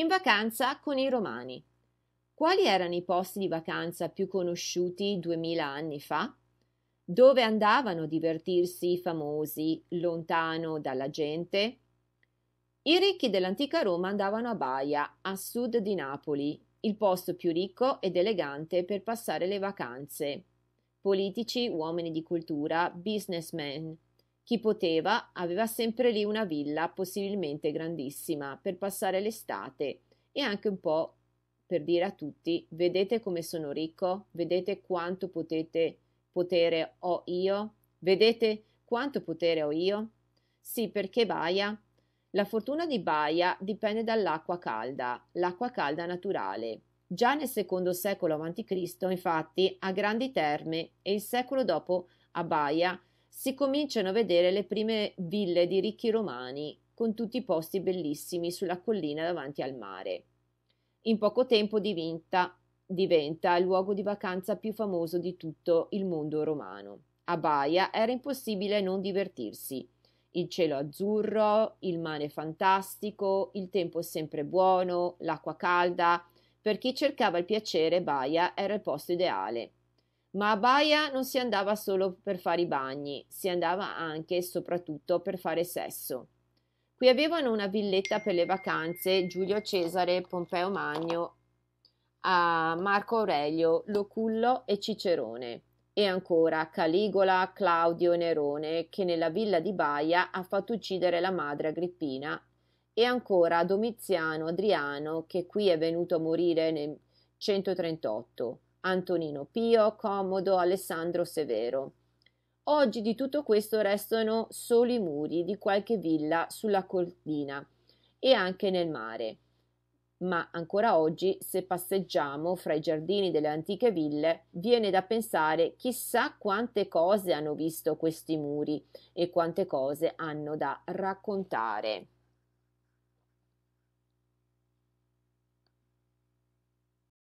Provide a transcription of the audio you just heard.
in vacanza con i Romani. Quali erano i posti di vacanza più conosciuti duemila anni fa? Dove andavano a divertirsi i famosi, lontano dalla gente? I ricchi dell'antica Roma andavano a Baia, a sud di Napoli, il posto più ricco ed elegante per passare le vacanze. Politici, uomini di cultura, businessmen, chi poteva aveva sempre lì una villa, possibilmente grandissima, per passare l'estate e anche un po' per dire a tutti: vedete come sono ricco, vedete quanto potete, potere ho io, vedete quanto potere ho io? Sì, perché Baia? La fortuna di Baia dipende dall'acqua calda, l'acqua calda naturale. Già nel secondo secolo a.C., infatti, a Grandi Terme e il secolo dopo a Baia si cominciano a vedere le prime ville di ricchi romani con tutti i posti bellissimi sulla collina davanti al mare. In poco tempo divinta, diventa il luogo di vacanza più famoso di tutto il mondo romano. A Baia era impossibile non divertirsi. Il cielo azzurro, il mare fantastico, il tempo sempre buono, l'acqua calda. Per chi cercava il piacere, Baia era il posto ideale. Ma a Baia non si andava solo per fare i bagni, si andava anche e soprattutto per fare sesso. Qui avevano una villetta per le vacanze Giulio Cesare, Pompeo Magno, Marco Aurelio, Locullo e Cicerone. E ancora Caligola, Claudio e Nerone, che nella villa di Baia ha fatto uccidere la madre Agrippina. E ancora Domiziano Adriano, che qui è venuto a morire nel 138 Antonino Pio, Comodo, Alessandro Severo. Oggi di tutto questo restano solo i muri di qualche villa sulla collina e anche nel mare. Ma ancora oggi, se passeggiamo fra i giardini delle antiche ville, viene da pensare chissà quante cose hanno visto questi muri e quante cose hanno da raccontare.